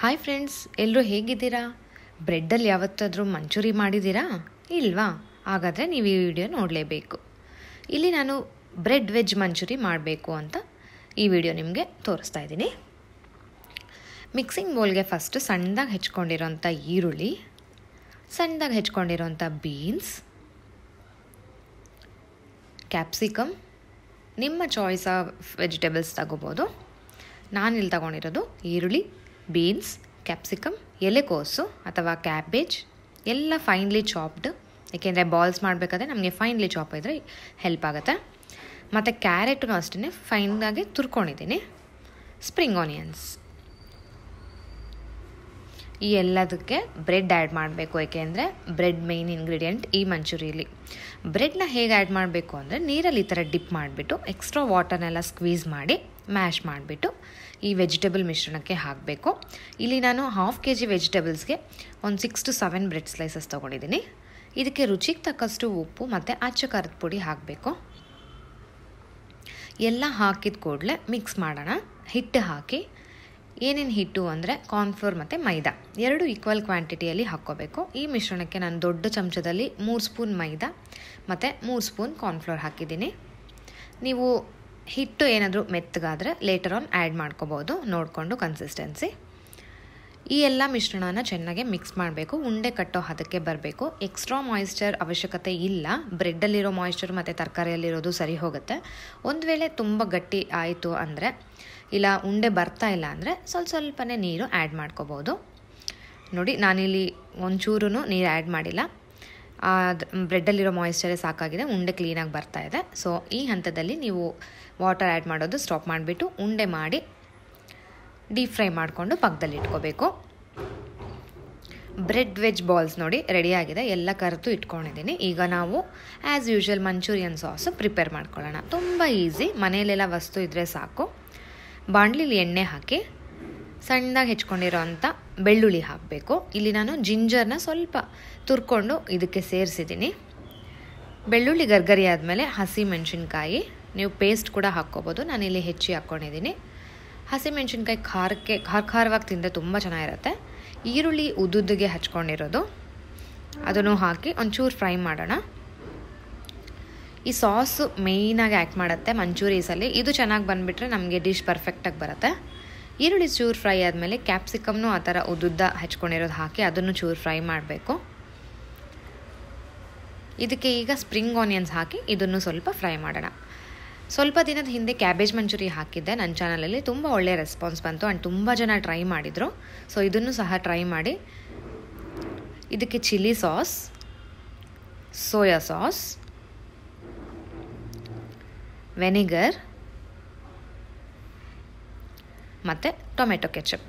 hi friends ಎಲ್ಲರೂ ಹೇಗಿದ್ದೀರಾ ಬ್ರೆಡ್ಡಲ್ಲಿ ಯಾವತ್ತಾದರೂ ಮಂಚೂರಿ ಮಾಡಿದ್ದೀರಾ ಇಲ್ವಾ ಹಾಗಾದರೆ ನೀವು ಈ ವಿಡಿಯೋ ನೋಡಲೇಬೇಕು ಇಲ್ಲಿ ನಾನು ಬ್ರೆಡ್ ವೆಜ್ ಮಂಚೂರಿ ಮಾಡಬೇಕು ಅಂತ ಈ ವಿಡಿಯೋ ನಿಮಗೆ ತೋರಿಸ್ತಾ ಇದ್ದೀನಿ ಮಿಕ್ಸಿಂಗ್ ಬೌಲ್ಗೆ ಫಸ್ಟು ಸಣ್ಣದಾಗಿ ಹೆಚ್ಕೊಂಡಿರೋಂಥ ಈರುಳ್ಳಿ ಸಣ್ಣದಾಗಿ ಹೆಚ್ಕೊಂಡಿರೋಂಥ ಬೀನ್ಸ್ ಕ್ಯಾಪ್ಸಿಕಮ್ ನಿಮ್ಮ ಚಾಯ್ಸ್ ಆಫ್ ವೆಜಿಟೇಬಲ್ಸ್ ತಗೋಬೋದು ನಾನಿಲ್ಲಿ ತಗೊಂಡಿರೋದು ಈರುಳ್ಳಿ ಬೀನ್ಸ್ ಕ್ಯಾಪ್ಸಿಕಮ್ ಎಲೆಕೋಸು ಅಥವಾ ಕ್ಯಾಬೇಜ್ ಎಲ್ಲ ಫೈನ್ಲಿ ಚಾಪ್ಡ್ ಏಕೆಂದರೆ ಬಾಲ್ಸ್ ಮಾಡಬೇಕಾದ್ರೆ ನಮಗೆ ಫೈನ್ಲಿ ಚಾಪ್ ಇದ್ದರೆ ಹೆಲ್ಪ್ ಆಗುತ್ತೆ ಮತ್ತು ಕ್ಯಾರೆಟನ್ನು ಅಷ್ಟೇ ಫೈನಾಗಿ ತುರ್ಕೊಂಡಿದ್ದೀನಿ ಸ್ಪ್ರಿಂಗ್ ಆನಿಯನ್ಸ್ ಈ ಎಲ್ಲದಕ್ಕೆ ಬ್ರೆಡ್ ಆ್ಯಡ್ ಮಾಡಬೇಕು ಏಕೆಂದರೆ ಬ್ರೆಡ್ ಮೇಯ್ನ್ ಇಂಗ್ರೀಡಿಯೆಂಟ್ ಈ ಮಂಚೂರಿಯಲ್ಲಿ ಬ್ರೆಡ್ನ ಹೇಗೆ ಆ್ಯಡ್ ಮಾಡಬೇಕು ಅಂದರೆ ನೀರಲ್ಲಿ ಈ ಥರ ಡಿಪ್ ಮಾಡಿಬಿಟ್ಟು ಎಕ್ಸ್ಟ್ರಾ ವಾಟರ್ನೆಲ್ಲ ಸ್ಕ್ವೀಸ್ ಮಾಡಿ ಮ್ಯಾಶ್ ಮಾಡಿಬಿಟ್ಟು ಈ ವೆಜಿಟೇಬಲ್ ಮಿಶ್ರಣಕ್ಕೆ ಹಾಕಬೇಕು ಇಲ್ಲಿ ನಾನು ಹಾಫ್ ಕೆ ಜಿ ವೆಜಿಟೇಬಲ್ಸ್ಗೆ ಒಂದು six to seven bread slices ತೊಗೊಂಡಿದ್ದೀನಿ ಇದಕ್ಕೆ ರುಚಿಗೆ ತಕ್ಕಷ್ಟು ಉಪ್ಪು ಮತ್ತು ಅಚ್ಚ ಕರದ ಪುಡಿ ಹಾಕಬೇಕು ಎಲ್ಲ ಹಾಕಿದ ಕೂಡಲೇ ಮಿಕ್ಸ್ ಮಾಡೋಣ ಹಿಟ್ಟು ಹಾಕಿ ಏನೇನು ಹಿಟ್ಟು ಅಂದರೆ ಕಾರ್ನ್ಫ್ಲೋರ್ ಮತ್ತು ಮೈದಾ ಎರಡು ಈಕ್ವಲ್ ಕ್ವಾಂಟಿಟಿಯಲ್ಲಿ ಹಾಕ್ಕೋಬೇಕು ಈ ಮಿಶ್ರಣಕ್ಕೆ ನಾನು ದೊಡ್ಡ ಚಮಚದಲ್ಲಿ ಮೂರು ಸ್ಪೂನ್ ಮೈದಾ ಮತ್ತು ಮೂರು ಸ್ಪೂನ್ ಕಾರ್ನ್ಫ್ಲೋರ್ ಹಾಕಿದ್ದೀನಿ ನೀವು ಹಿಟ್ಟು ಏನಾದರೂ ಮೆತ್ತಗಾದರೆ ಲೇಟರ್ ಆನ್ ಆ್ಯಡ್ ಮಾಡ್ಕೋಬೋದು ನೋಡಿಕೊಂಡು ಕನ್ಸಿಸ್ಟೆನ್ಸಿ ಈ ಎಲ್ಲ ಮಿಶ್ರಣನ ಚೆನ್ನಾಗಿ ಮಿಕ್ಸ್ ಮಾಡಬೇಕು ಉಂಡೆ ಕಟ್ಟೋ ಹದಕ್ಕೆ ಬರಬೇಕು ಎಕ್ಸ್ಟ್ರಾ ಮಾಯಿಶ್ಚರ್ ಅವಶ್ಯಕತೆ ಇಲ್ಲ ಬ್ರೆಡ್ಡಲ್ಲಿರೋ ಮಾಯಿಶ್ಚರ್ ಮತ್ತು ತರಕಾರಿಯಲ್ಲಿರೋದು ಸರಿ ಹೋಗುತ್ತೆ ಒಂದು ವೇಳೆ ತುಂಬ ಗಟ್ಟಿ ಆಯಿತು ಅಂದರೆ ಇಲ್ಲ ಉಂಡೆ ಬರ್ತಾ ಇಲ್ಲ ಅಂದರೆ ಸ್ವಲ್ಪ ಸ್ವಲ್ಪನೇ ನೀರು ಆ್ಯಡ್ ಮಾಡ್ಕೋಬೋದು ನೋಡಿ ನಾನಿಲ್ಲಿ ಒಂಚೂರು ನೀರು ಆ್ಯಡ್ ಮಾಡಿಲ್ಲ ಅದು ಬ್ರೆಡ್ಡಲ್ಲಿರೋ ಮಾಯಿಶ್ಚರೇ ಸಾಕಾಗಿದೆ ಉಂಡೆ ಕ್ಲೀನಾಗಿ ಬರ್ತಾ ಇದೆ ಸೊ ಈ ಹಂತದಲ್ಲಿ ನೀವು ವಾಟರ್ ಆ್ಯಡ್ ಮಾಡೋದು ಸ್ಟಾಪ್ ಮಾಡಿಬಿಟ್ಟು ಉಂಡೆ ಮಾಡಿ ಡೀಪ್ ಫ್ರೈ ಮಾಡಿಕೊಂಡು ಪಕ್ಕದಲ್ಲಿ ಇಟ್ಕೋಬೇಕು ಬ್ರೆಡ್ ವೆಜ್ ಬಾಲ್ಸ್ ನೋಡಿ ರೆಡಿಯಾಗಿದೆ ಎಲ್ಲ ಕರೆದು ಇಟ್ಕೊಂಡಿದ್ದೀನಿ ಈಗ ನಾವು as usual Manchurian sauce prepare ಮಾಡ್ಕೊಳ್ಳೋಣ ತುಂಬ ಈಸಿ ಮನೆಯಲ್ಲೆಲ್ಲ ವಸ್ತು ಇದ್ದರೆ ಸಾಕು ಬಾಂಡ್ಲಿಲಿ ಎಣ್ಣೆ ಹಾಕಿ ಸಣ್ಣದಾಗಿ ಹೆಚ್ಕೊಂಡಿರೋ ಅಂಥ ಬೆಳ್ಳುಳ್ಳಿ ಹಾಕಬೇಕು ಇಲ್ಲಿ ನಾನು ಜಿಂಜರ್ನ ಸ್ವಲ್ಪ ತುರ್ಕೊಂಡು ಇದಕ್ಕೆ ಸೇರಿಸಿದ್ದೀನಿ ಬೆಳ್ಳುಳ್ಳಿ ಗರ್ಗರಿ ಆದಮೇಲೆ ಹಸಿ ಮೆಣಸಿನ್ಕಾಯಿ ನೀವು ಪೇಸ್ಟ್ ಕೂಡ ಹಾಕ್ಕೋಬೋದು ನಾನಿಲ್ಲಿ ಹೆಚ್ಚಿ ಹಾಕ್ಕೊಂಡಿದ್ದೀನಿ ಹಸಿ ಮೆಣಸಿನ್ಕಾಯಿ ಖಾರಕ್ಕೆ ಖಾರ ಖಾರವಾಗಿ ತಿಂದರೆ ತುಂಬ ಚೆನ್ನಾಗಿರುತ್ತೆ ಈರುಳ್ಳಿ ಉದ್ದುದ್ದಿಗೆ ಹಚ್ಕೊಂಡಿರೋದು ಅದನ್ನು ಹಾಕಿ ಒಂಚೂರು ಫ್ರೈ ಮಾಡೋಣ ಈ ಸಾಸು ಮೇಯ್ನಾಗಿ ಆ್ಯಕ್ಟ್ ಮಾಡುತ್ತೆ ಮಂಚೂರೀಸಲ್ಲಿ ಇದು ಚೆನ್ನಾಗಿ ಬಂದುಬಿಟ್ರೆ ನಮಗೆ ಡಿಶ್ ಪರ್ಫೆಕ್ಟಾಗಿ ಬರುತ್ತೆ ಈರುಳ್ಳಿ ಚೂರು ಫ್ರೈ ಆದಮೇಲೆ ಕ್ಯಾಪ್ಸಿಕಮ್ನು ಆ ಥರ ಉದ್ದುದ್ದ ಹಚ್ಕೊಂಡಿರೋದು ಹಾಕಿ ಅದನ್ನು ಚೂರು ಫ್ರೈ ಮಾಡಬೇಕು ಇದಕ್ಕೆ ಈಗ ಸ್ಪ್ರಿಂಗ್ ಆನಿಯನ್ಸ್ ಹಾಕಿ ಇದನ್ನು ಸ್ವಲ್ಪ ಫ್ರೈ ಮಾಡೋಣ ಸ್ವಲ್ಪ ದಿನದ ಹಿಂದೆ ಕ್ಯಾಬೇಜ್ ಮಂಚೂರಿ ಹಾಕಿದ್ದೆ ನನ್ನ ಚಾನಲಲ್ಲಿ ತುಂಬ ಒಳ್ಳೆಯ ರೆಸ್ಪಾನ್ಸ್ ಬಂತು ಆ್ಯಂಡ್ ತುಂಬ ಜನ ಟ್ರೈ ಮಾಡಿದರು ಸೊ ಇದನ್ನು ಸಹ ಟ್ರೈ ಮಾಡಿ ಇದಕ್ಕೆ chilli sauce soya sauce vinegar ಮತ್ತು ಟೊಮೆಟೊ ಕೆಚಪ್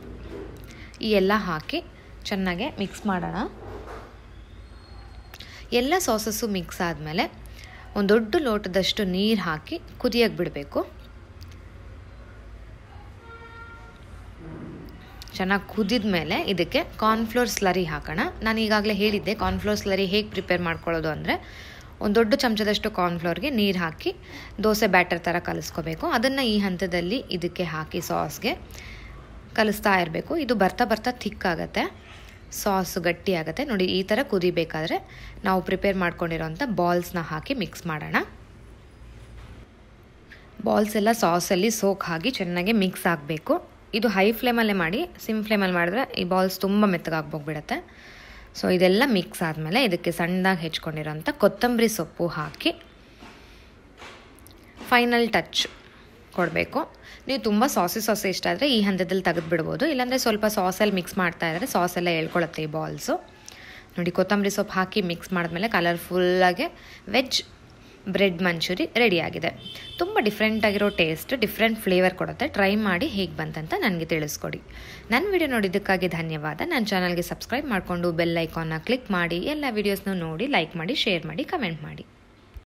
ಈ ಎಲ್ಲ ಹಾಕಿ ಚೆನ್ನಾಗೆ ಮಿಕ್ಸ್ ಮಾಡೋಣ ಎಲ್ಲ ಸಾಸಸ್ಸು ಮಿಕ್ಸ್ ಆದಮೇಲೆ ಒಂದು ದೊಡ್ಡ ಲೋಟದಷ್ಟು ನೀರು ಹಾಕಿ ಕುದಿಯೋಕ್ಕೆ ಬಿಡಬೇಕು ಚೆನ್ನಾಗಿ ಕುದಿದ ಮೇಲೆ ಇದಕ್ಕೆ ಕಾರ್ನ್ಫ್ಲೋರ್ ಸ್ಲರಿ ಹಾಕೋಣ ನಾನು ಈಗಾಗಲೇ ಹೇಳಿದ್ದೆ ಕಾರ್ನ್ಫ್ಲೋರ್ ಸ್ಲರಿ ಹೇಗೆ ಪ್ರಿಪೇರ್ ಮಾಡ್ಕೊಳ್ಳೋದು ಅಂದರೆ ಒಂದು ದೊಡ್ಡ ಚಮಚದಷ್ಟು ಕಾರ್ನ್ಫ್ಲೋರ್ಗೆ ನೀರು ಹಾಕಿ ದೋಸೆ ಬ್ಯಾಟರ್ ಥರ ಕಲಿಸ್ಕೋಬೇಕು ಅದನ್ನು ಈ ಹಂತದಲ್ಲಿ ಇದಕ್ಕೆ ಹಾಕಿ ಸಾಸ್ಗೆ ಕಲಿಸ್ತಾ ಇರಬೇಕು ಇದು ಬರ್ತಾ ಬರ್ತಾ ಆಗುತ್ತೆ ಸಾಸ್ ಗಟ್ಟಿ ಆಗುತ್ತೆ ನೋಡಿ ಈ ಥರ ಕುದಿಬೇಕಾದ್ರೆ ನಾವು ಪ್ರಿಪೇರ್ ಮಾಡ್ಕೊಂಡಿರೋವಂಥ ಬಾಲ್ಸ್ನ ಹಾಕಿ ಮಿಕ್ಸ್ ಮಾಡೋಣ ಬಾಲ್ಸ್ ಎಲ್ಲ ಸಾಸಲ್ಲಿ ಸೋಕ್ ಹಾಕಿ ಚೆನ್ನಾಗಿ ಮಿಕ್ಸ್ ಆಗಬೇಕು ಇದು ಹೈ ಫ್ಲೇಮಲ್ಲೇ ಮಾಡಿ ಸಿಮ್ ಫ್ಲೇಮಲ್ಲಿ ಮಾಡಿದ್ರೆ ಈ ಬಾಲ್ಸ್ ತುಂಬ ಮೆತ್ತಗಾಗ್ಬೋಗ್ಬಿಡತ್ತೆ ಸೊ ಇದೆಲ್ಲ ಮಿಕ್ಸ್ ಆದಮೇಲೆ ಇದಕ್ಕೆ ಸಣ್ಣದಾಗಿ ಹೆಚ್ಕೊಂಡಿರೋಂಥ ಕೊತ್ತಂಬರಿ ಸೊಪ್ಪು ಹಾಕಿ ಫೈನಲ್ ಟಚ್ ಕೊಡಬೇಕು ನೀವು ತುಂಬ ಸಾಸಿ ಸಾಸಿ ಇಷ್ಟ ಆದರೆ ಈ ಹಂತದಲ್ಲಿ ತೆಗೆದುಬಿಡ್ಬೋದು ಇಲ್ಲಾಂದರೆ ಸ್ವಲ್ಪ ಸಾಸಲ್ಲಿ ಮಿಕ್ಸ್ ಮಾಡ್ತಾ ಇದ್ದರೆ ಸಾಸೆಲ್ಲ ಹೇಳ್ಕೊಳತ್ತೆ ಈ ಬಾಲ್ಸು ನೋಡಿ ಕೊತ್ತಂಬರಿ ಸೊಪ್ಪು ಹಾಕಿ ಮಿಕ್ಸ್ ಮಾಡಿದ್ಮೇಲೆ ಕಲರ್ಫುಲ್ಲಾಗೆ ವೆಜ್ ಬ್ರೆಡ್ ಮಂಚೂರಿ ರೆಡಿಯಾಗಿದೆ ತುಂಬ ಡಿಫ್ರೆಂಟ್ ಆಗಿರೋ ಟೇಸ್ಟ್ ಡಿಫ್ರೆಂಟ್ ಫ್ಲೇವರ್ ಕೊಡುತ್ತೆ ಟ್ರೈ ಮಾಡಿ ಹೇಗೆ ಬಂತಂತ ನನಗೆ ತಿಳಿಸ್ಕೊಡಿ ನನ್ನ ವಿಡಿಯೋ ನೋಡಿದ್ದಕ್ಕಾಗಿ ಧನ್ಯವಾದ ನನ್ನ ಚಾನಲ್ಗೆ ಸಬ್ಸ್ಕ್ರೈಬ್ ಮಾಡಿಕೊಂಡು ಬೆಲ್ ಐಕಾನ್ನ ಕ್ಲಿಕ್ ಮಾಡಿ ಎಲ್ಲ ವೀಡಿಯೋಸ್ನೂ ನೋಡಿ ಲೈಕ್ ಮಾಡಿ ಶೇರ್ ಮಾಡಿ ಕಮೆಂಟ್ ಮಾಡಿ